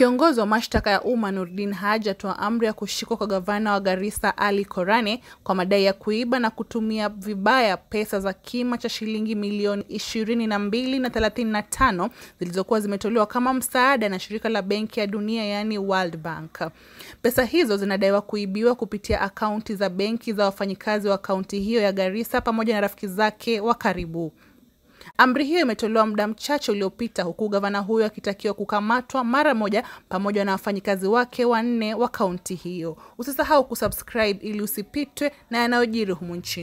Kiongozi wa mashtaka ya umma Nurdin Haji atoa amri ya kushikwa kwa gavana wa Garissa Ali Korane kwa madai ya kuiba na kutumia vibaya pesa za kima cha shilingi milioni ishirini na mbili na thelathini na tano zilizokuwa zimetolewa kama msaada na shirika la benki ya dunia yaani World Bank. Pesa hizo zinadaiwa kuibiwa kupitia akaunti za benki za wafanyikazi wa kaunti hiyo ya Garissa pamoja na rafiki zake wa karibu. Amri hiyo imetolewa muda mchache uliopita, huku gavana huyo akitakiwa kukamatwa mara moja pamoja na wafanyikazi wake wanne wa kaunti hiyo. Usisahau kusubscribe ili usipitwe na yanayojiri humu nchini.